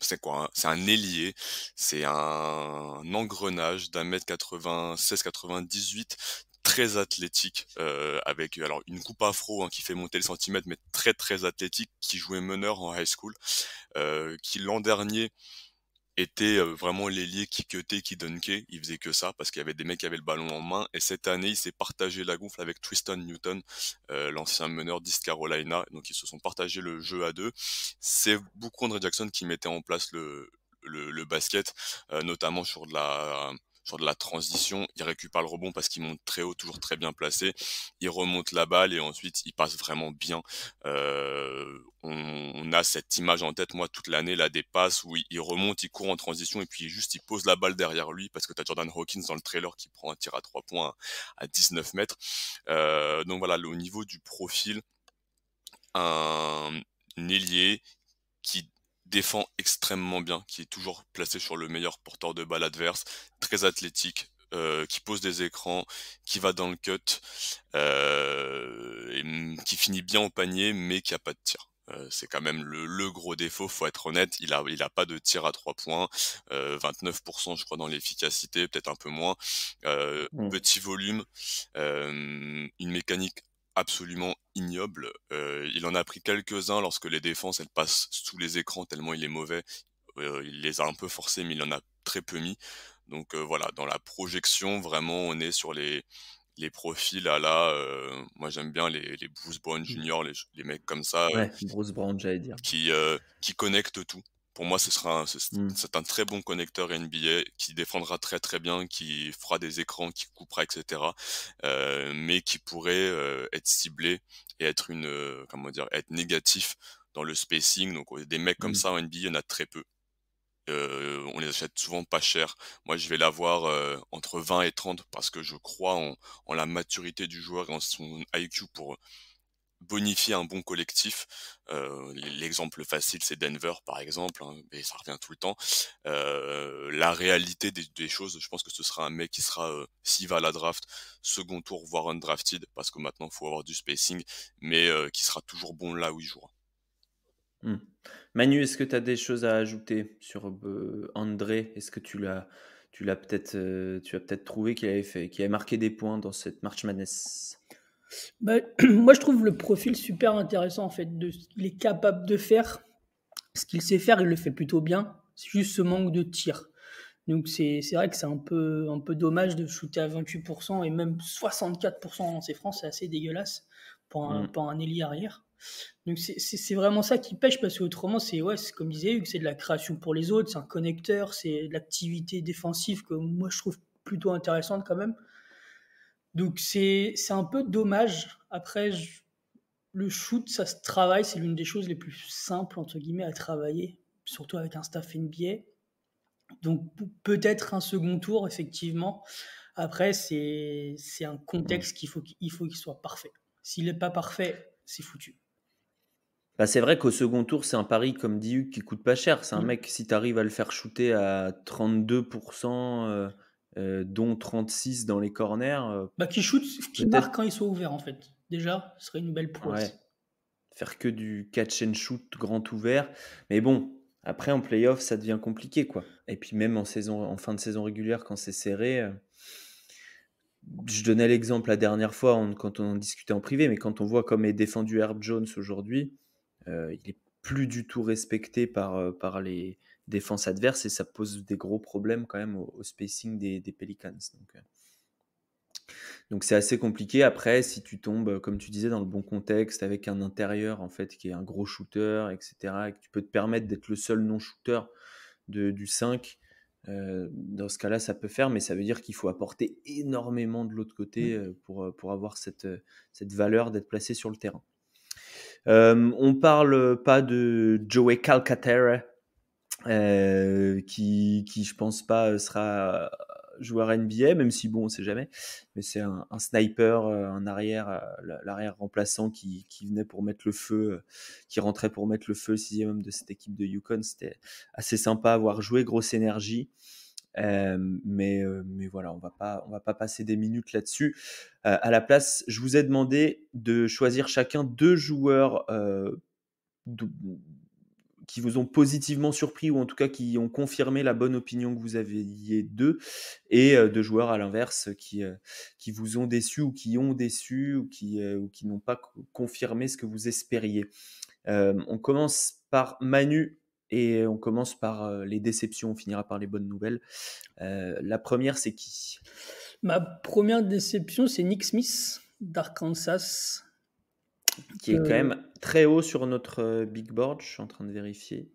c'est quoi hein? C'est un ailier, c'est un engrenage d'un mètre 96, 98 très athlétique euh, avec alors une coupe afro hein, qui fait monter les centimètres mais très très athlétique qui jouait meneur en high school euh, qui l'an dernier était vraiment l'ailier qui cutait, qui dunkait. Il faisait que ça parce qu'il y avait des mecs qui avaient le ballon en main. Et cette année, il s'est partagé la gonfle avec Tristan Newton, l'ancien meneur d'East Carolina. Donc ils se sont partagés le jeu à deux. C'est beaucoup André Jackson qui mettait en place le, basket, notamment sur de la sur de la transition, il récupère le rebond parce qu'il monte très haut, toujours très bien placé, il remonte la balle et ensuite il passe vraiment bien. Euh, on, a cette image en tête, moi, toute l'année, là, des passes où il, remonte, il court en transition et puis juste il pose la balle derrière lui parce que tu as Jordan Hawkins dans le trailer qui prend un tir à 3 points à, 19 mètres. Euh, donc voilà, au niveau du profil, un ailier qui défend extrêmement bien, qui est toujours placé sur le meilleur porteur de balle adverse, très athlétique, euh, qui pose des écrans, qui va dans le cut, euh, qui finit bien au panier, mais qui a pas de tir. Euh, c'est quand même le, gros défaut, faut être honnête, il a, il a pas de tir à trois points, 29% je crois dans l'efficacité, peut-être un peu moins, mmh. petit volume, une mécanique absolument ignoble. Euh, il en a pris quelques-uns lorsque les défenses elles passent sous les écrans tellement il est mauvais. Euh, il les a un peu forcés, mais il en a très peu mis. Donc euh, voilà, dans la projection, vraiment, on est sur les, les profils à la. moi, j'aime bien les, les Bruce Brown mmh. Junior, les, les mecs comme ça. Bruce Brown, j'allais dire. Qui, qui connectent tout pour moi, ce sera mmh. c'est un très bon connecteur NBA qui défendra très très bien, qui fera des écrans, qui coupera, etc. Euh, mais qui pourrait euh, être ciblé et être une euh, comment dire, être négatif dans le spacing. Donc des mecs comme mmh. ça en NBA, il y en a très peu. on les achète souvent pas cher. Moi, je vais l'avoir entre 20 et 30 parce que je crois en, en, la maturité du joueur et en son IQ pour bonifier un bon collectif. Euh, l'exemple facile, c'est Denver, par exemple, hein, mais ça revient tout le temps. Euh, la réalité des, choses, je pense que ce sera un mec qui sera, euh, s'il va à la draft, second tour, voire undrafted, parce que maintenant, il faut avoir du spacing, mais qui sera toujours bon là où il joue mmh. Manu, est-ce que tu as des choses à ajouter sur André Est-ce que tu l'as tu l'as peut-être tu as peut-être trouvé qu'il avait fait qu'il avait marqué des points dans cette March Madness bah, <clears throat> moi, je trouve le profil super intéressant, en fait, de ce qu'il est capable de faire. Ce qu'il sait faire, il le fait plutôt bien. C'est juste ce manque de tir. Donc, c'est vrai que c'est un peu, un peu dommage de shooter à 28% et même 64% en ces francs, c'est assez dégueulasse pour un, Eli mm. pour un arrière. Donc c'est vraiment ça qui pêche parce qu'autrement c'est ouais comme disait c'est de la création pour les autres, c'est un connecteur, c'est l'activité défensive que moi je trouve plutôt intéressante quand même. Donc c'est un peu dommage. Après, le shoot, ça se travaille, c'est l'une des choses les plus simples, entre guillemets, à travailler, surtout avec un staff NBA. Donc peut-être un second tour, effectivement. Après, c'est un contexte qu'il faut qu'il faut qu'il soit parfait. S'il n'est pas parfait, c'est foutu. Bah, c'est vrai qu'au second tour, c'est un pari, comme dit Hugues, qui coûte pas cher. C'est un mm. mec, si tu arrives à le faire shooter à 32%, euh, dont 36 dans les corners. Euh, bah, qui shoot, qui marque quand ils sont ouverts, en fait. Déjà, ce serait une belle prouesse. Faire que du catch and shoot grand ouvert. Mais bon, après, en playoff, ça devient compliqué, quoi. Et puis, même en, saison, en fin de saison régulière, quand c'est serré. Euh, je donnais l'exemple la dernière fois quand on en discutait en privé, mais quand on voit comme est défendu Herb Jones aujourd'hui, il est plus du tout respecté par, par les, défense adverse et ça pose des gros problèmes quand même au, spacing des, Pelicans. Donc, euh. Donc c'est assez compliqué. Après, si tu tombes, euh, comme tu disais, dans le bon contexte, avec un intérieur en fait qui est un gros shooter, etc., et que tu peux te permettre d'être le seul non-shooter du 5, euh, dans ce cas-là, ça peut faire, mais ça veut dire qu'il faut apporter énormément de l'autre côté mmh. pour, pour avoir cette, cette valeur d'être placé sur le terrain. Euh, on parle pas de Joey Calcaterra, euh, qui, qui, je pense pas, euh, sera euh, joueur NBA, même si bon, on sait jamais. Mais c'est un, sniper, un arrière, l'arrière remplaçant qui, qui, venait pour mettre le feu, qui rentrait pour mettre le feu, sixième homme de cette équipe de Yukon. C'était assez sympa à voir jouer, grosse énergie. mais, mais voilà, on va pas, on va pas passer des minutes là-dessus. à la place, je vous ai demandé de choisir chacun deux joueurs euh, qui vous ont positivement surpris ou en tout cas qui ont confirmé la bonne opinion que vous aviez d'eux et euh, de joueurs à l'inverse qui, euh, qui vous ont déçu ou qui ont déçu ou qui, euh, ou qui n'ont pas confirmé ce que vous espériez. on commence par Manu et on commence par les déceptions, on finira par les bonnes nouvelles. la première, c'est qui Ma première déception, c'est Nick Smith d'Arkansas qui est quand même très haut sur notre euh, big board, je suis en train de vérifier.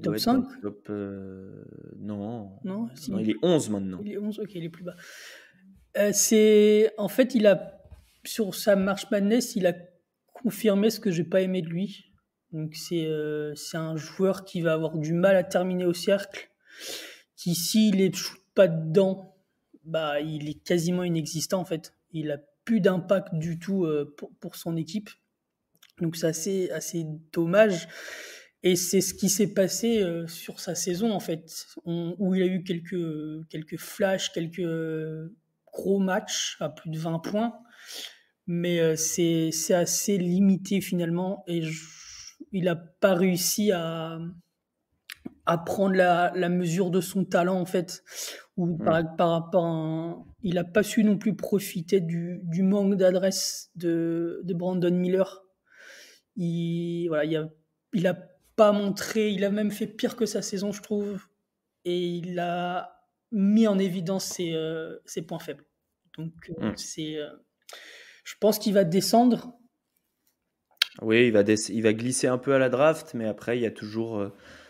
top 5 euh, euh, Non, il est 11 maintenant. Il est 11, ok, il est plus bas. c'est En fait, il a, sur sa marche madness, il a confirmé ce que j'ai pas aimé de lui. Donc c'est c'est un joueur qui va avoir du mal à terminer au cercle, qui s'il ne shoot pas dedans, bah il est quasiment inexistant en fait. Il a plus d'impact du tout pour, pour, son équipe. Donc c'est assez, dommage. Et c'est ce qui s'est passé euh, sur sa saison, en fait, où il a eu quelques, quelques flashs, quelques gros matchs à plus de 20 points. Mais euh, c'est, assez limité finalement. Et il n'a pas réussi à, à prendre la, mesure de son talent, en fait. Ou mmh. par, rapport Il n'a pas su non plus profiter du, manque d'adresse de Brandon Miller il, voilà, il a, pas montré, il a même fait pire que sa saison, je trouve, et il a mis en évidence ses, euh, points faibles. Donc, euh, hmm. c'est, euh, je pense qu'il va descendre. Oui, il va, il va glisser un peu à la draft, mais après, il y a toujours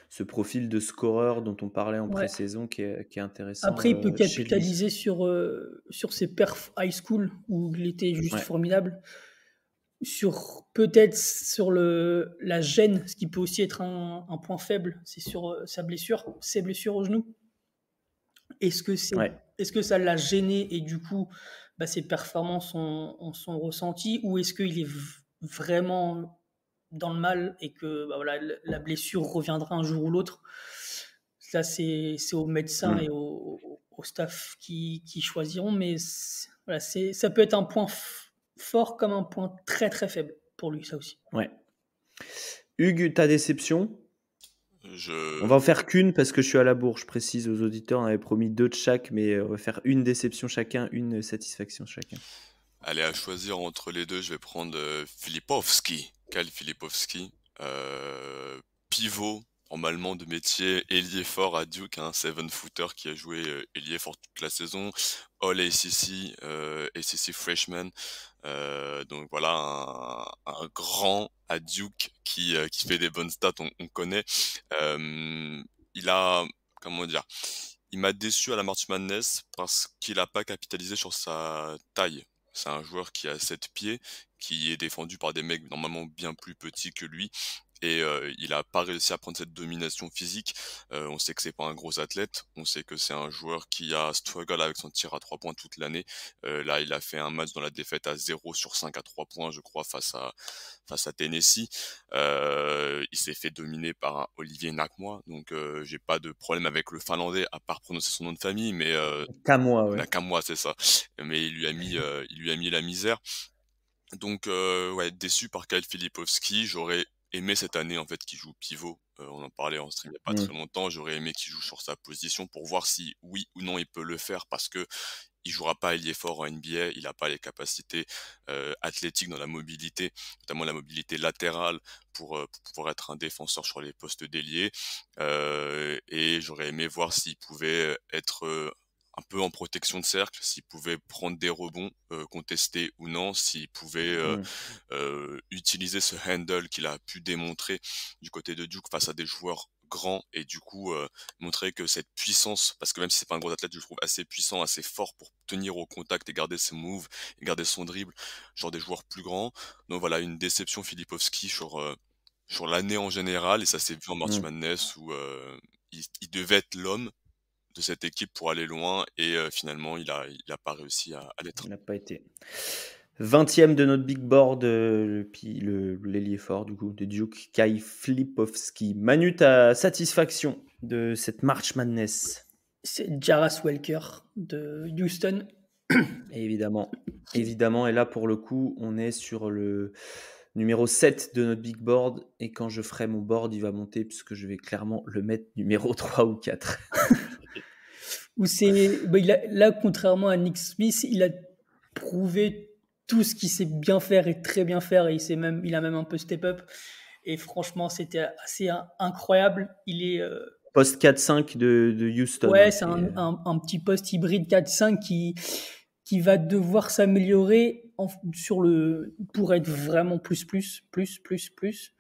ce profil de scoreur dont on parlait en pré-saison qui, est, intéressant. Après, il peut capitaliser sur, sur ses perfs high school où il était juste formidable sur peut-être sur le, la gêne, ce qui peut aussi être un, point faible, c'est sur euh, sa blessure, ses blessures au genou. Est-ce que, est-ce que ça l'a gêné et du coup, bah, ses performances ont, sont ressenties ou est-ce qu'il est vraiment dans le mal et que bah, voilà, la blessure reviendra un jour ou l'autre ça c'est, c'est aux médecins mm. et au staff qui, choisiront, mais voilà, c'est, ça peut être un point faible fort comme un point très très faible pour lui, ça aussi. Ouais. Hugues, ta déception euh, je... On va en faire qu'une parce que je suis à la bourre, je précise aux auditeurs, on avait promis deux de chaque, mais on euh, va faire une déception chacun, une satisfaction chacun. Allez, à choisir entre les deux, je vais prendre euh, Filipovski, Cal Filipovski, pivot Normalement de métier, ailier fort à Duke, un seven footer qui a joué euh, fort toute la saison, All ACC, euh, ACC freshman, euh, donc voilà un, grand à Duke qui, euh, qui fait des bonnes stats, on, connaît. Euh, il a comment dire, il m'a déçu à la March Madness parce qu'il a pas capitalisé sur sa taille. C'est un joueur qui a 7 pieds, qui est défendu par des mecs normalement bien plus petits que lui et il a pas réussi à prendre cette domination physique. on sait que c'est pas un gros athlète, on sait que c'est un joueur qui a struggle avec son tir à trois points toute l'année. là, il a fait un match dans la défaite à 0 sur 5 à 3 points, je crois, face à face à Tennessee. il s'est fait dominer par Olivier Nakmoa, donc j'ai pas de problème avec le finlandais à part prononcer son nom de famille, mais c'est ça. Mais il lui a mis il lui a mis la misère. Donc, ouais, déçu par Kyle Filipowski, j'aurais aimé cette année en fait qu'il joue pivot. Euh, on en parlait en stream il n'y a pas mmh. très longtemps. J'aurais aimé qu'il joue sur sa position pour voir si oui ou non il peut le faire parce que il jouera pas ailier fort en NBA, il n'a pas les capacités euh, athlétiques dans la mobilité, notamment la mobilité latérale pour, euh, pour pouvoir être un défenseur sur les postes d'ailier. et j'aurais aimé voir s'il pouvait être un peu en protection de cercle, s'il pouvait prendre des rebonds, euh, contestés ou non, s'il pouvait euh, mmh. euh, utiliser ce handle qu'il a pu démontrer du côté de Duke face à des joueurs grands et du coup montrer que cette puissance, parce que même si c'est pas un gros athlète, je trouve assez puissant, assez fort pour tenir au contact et garder ses moves, et garder son dribble, genre des joueurs plus grands. Donc voilà, une déception Filipovski sur sur l'année en général et ça s'est vu en mmh. March Madness où il devait être l'homme de cette équipe pour aller loin et finalement il n'a il a pas réussi à, l'être. Il n'a pas été. 20e de notre big board, euh, puis le l'ailier fort du coup de Duke Kai Flipovski. Manu, ta satisfaction de cette March Madness C'est Jaras Welker de Houston. évidemment, évidemment, et là pour le coup, on est sur le numéro 7 de notre big board. Et quand je ferai mon board, il va monter puisque je vais clairement le mettre numéro 3 <laughs> ou 4 c'est, bah, là, contrairement à Nick Smith, il a prouvé tout ce qu'il sait bien faire et très bien faire. Et il, même, il a même un peu step up. Et franchement, c'était assez incroyable. Il est. Euh, post 4-5 de, Houston. Ouais, hein, c'est un, euh, petit poste hybride 4-5 qui, qui va devoir s'améliorer sur le pour être vraiment plus plus plus plus plus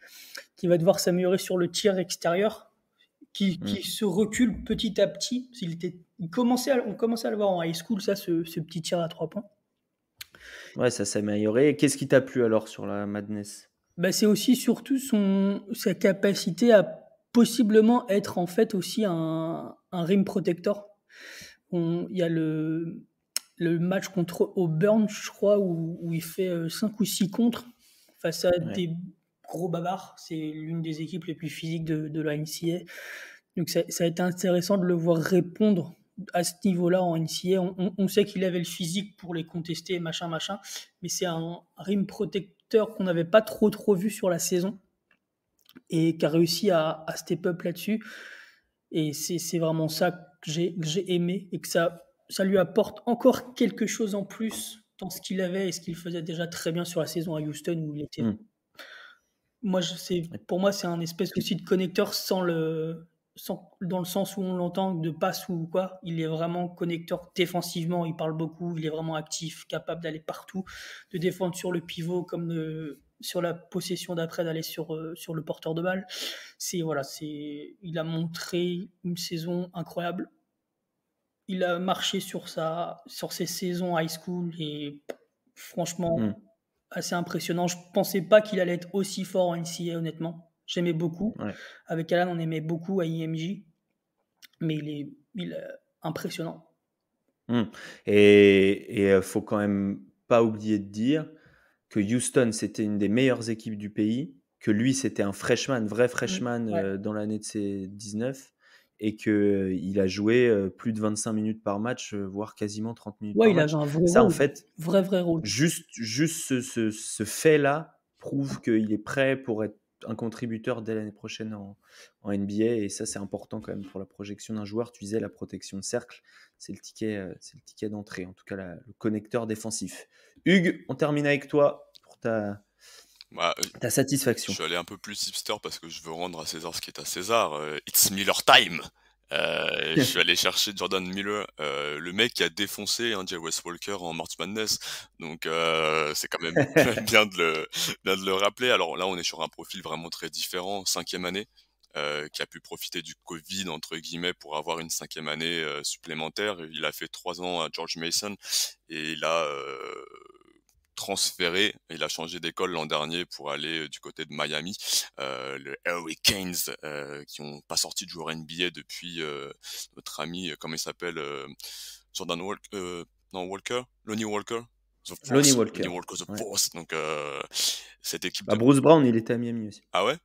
qui va devoir s'améliorer sur le tir extérieur qui, qui mm. se recule petit à petit s'il était il on commençait à le voir en high school, ça, ce, petit tir à trois points. Ouais, ça s'est amélioré. Qu'est-ce qui t'a plu alors sur la Madness bah, C'est aussi surtout son, sa capacité à possiblement être en fait aussi un, un rim protector. Il y a le, match contre Auburn, je crois, où, il fait 5 euh, ou 6 contre face à des gros bavards. C'est l'une des équipes les plus physiques de, de la NCA. Donc ça, a été intéressant de le voir répondre à ce niveau-là en NCA. On, sait qu'il avait le physique pour les contester, machin, machin, mais c'est un rim protecteur qu'on n'avait pas trop, trop vu sur la saison et qui a réussi à, à step up là-dessus. Et c'est vraiment ça que j'ai aimé et que ça, ça lui apporte encore quelque chose en plus dans ce qu'il avait et ce qu'il faisait déjà très bien sur la saison à Houston où il était. Hmm. Moi, je sais, pour moi, c'est un espèce aussi de connecteur sans le, dans le sens où on l'entend de passe ou quoi. Il est vraiment connecteur défensivement, il parle beaucoup, il est vraiment actif, capable d'aller partout, de défendre sur le pivot comme sur la possession d'après d'aller sur, euh, sur le porteur de balle. C'est voilà, c'est il a montré une saison incroyable. Il a marché sur sa sur ses saisons high school et franchement hmm. assez impressionnant. Je pensais pas qu'il allait être aussi fort en NCAA honnêtement. J'aimais beaucoup. Avec Alan, on aimait beaucoup à IMJ, mais il est, impressionnant. Hmm. Et il euh, faut quand même pas oublier de dire que Houston, c'était une des meilleures équipes du pays, que lui, c'était un freshman, vrai freshman mmh. euh, dans l'année de ses 19, et qu'il euh, il a joué plus de 25 minutes par match, voire quasiment 30 minutes par match. Ça, en fait, vrai, vrai rôle. Juste, juste ce, ce fait-là prouve qu'il est prêt pour être un contributeur dès l'année prochaine en, NBA. Et ça, c'est important quand même pour la projection d'un joueur. Tu disais la protection de cercle, c'est le ticket, euh, c'est le ticket d'entrée, en tout cas le connecteur défensif. Hugues, on termine avec toi pour ta, bah, euh, ta satisfaction. Je suis allé un peu plus hipster parce que je veux rendre à César ce qui est à César. Euh, it's Miller time. Euh, je suis allé chercher Jordan Miller, euh, le mec qui a défoncé hein, Westwalker Walker en March Madness. Donc euh, c'est <laughs> quand même bien de, le, bien de le rappeler. Alors là, on est sur un profil vraiment très différent, cinquième année, euh, qui a pu profiter du Covid entre guillemets pour avoir une cinquième année euh, supplémentaire. Il a fait trois ans à George Mason et il a euh, transféré, il a changé d'école l'an dernier pour aller euh, du côté de Miami, euh, le Hurricanes, euh, qui ont pas sorti de joueur NBA depuis euh, notre ami, euh, comment il s'appelle, euh, Jordan Walker, non Walker, Lonnie Walker. Lonnie Walker. Donc cette équipe. Bah, Bruce Brown, il était à Miami aussi. Ah ouais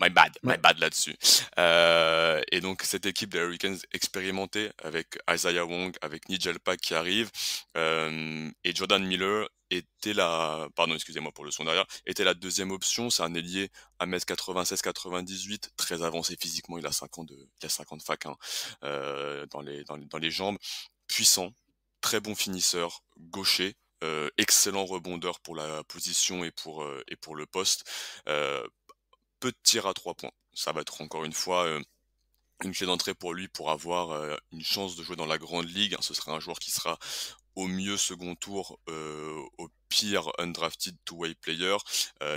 my bad, my bad là-dessus. Euh, et donc cette équipe des Hurricanes expérimentée avec Isaiah Wong, avec Nigel Pack qui arrive euh, et Jordan Miller était la, pardon, excusez-moi pour le son derrière, était la deuxième option. C'est un ailier à m 96-98, très avancé physiquement. Il a 50 de, 50 fac hein, euh, dans, les, dans, dans les jambes, puissant, très bon finisseur, gaucher. excellent rebondeur pour la position et pour, et pour le poste de tir à trois points. Ça va être encore une fois euh, une clé d'entrée pour lui pour avoir euh, une chance de jouer dans la grande ligue. Ce sera un joueur qui sera au mieux second tour, euh, au pire undrafted two-way player.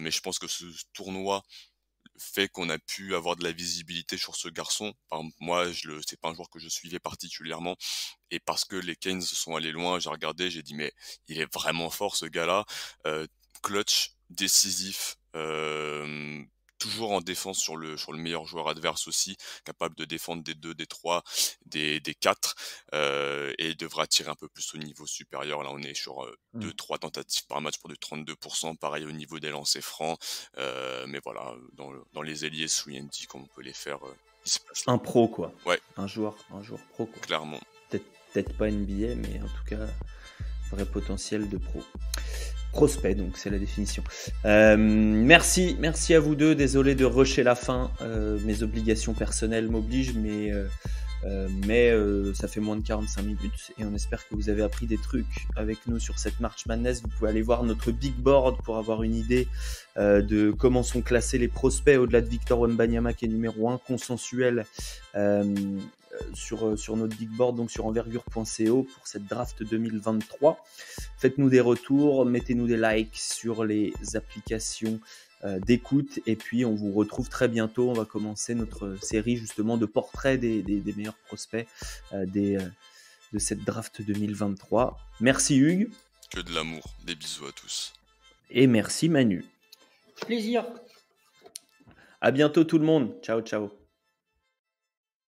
mais je pense que ce tournoi fait qu'on a pu avoir de la visibilité sur ce garçon. Par moi, je le, c'est pas un joueur que je suivais particulièrement, et parce que les Keynes sont allés loin, j'ai regardé, j'ai dit mais il est vraiment fort ce gars-là, clutch, décisif, toujours en défense sur le, meilleur joueur adverse aussi, capable de défendre des 2, des 3, des, des 4, euh, et devra tirer un peu plus au niveau supérieur. Là, on est sur 2-3 euh, mmh. tentatives par match pour du 32%, pareil au niveau des lancers francs, euh, mais voilà, dans, les ailiers sous comme on peut les faire. il un pro quoi. Ouais. Un joueur, un joueur pro quoi. Clairement. Peut-être pas NBA, mais en tout cas, vrai potentiel de pro prospect, donc c'est la définition. Euh, merci, merci à vous deux. Désolé de rusher la fin. Euh, mes obligations personnelles m'obligent, mais, euh, mais ça fait moins de 45 minutes et on espère que vous avez appris des trucs avec nous sur cette marche Madness. Vous pouvez aller voir notre big board pour avoir une idée de comment sont classés les prospects au-delà de Victor Wembanyama qui est numéro 1 consensuel euh, sur, euh, sur notre big board, donc sur envergure.co pour cette draft 2023. Faites-nous des retours, mettez-nous des likes sur les applications euh, d'écoute et puis on vous retrouve très bientôt. On va commencer notre série justement de portraits des, des, meilleurs prospects des, de cette draft 2023. Merci Hugues. Que de l'amour, des bisous à tous. Et merci Manu. Plaisir. À bientôt tout le monde. Ciao, ciao.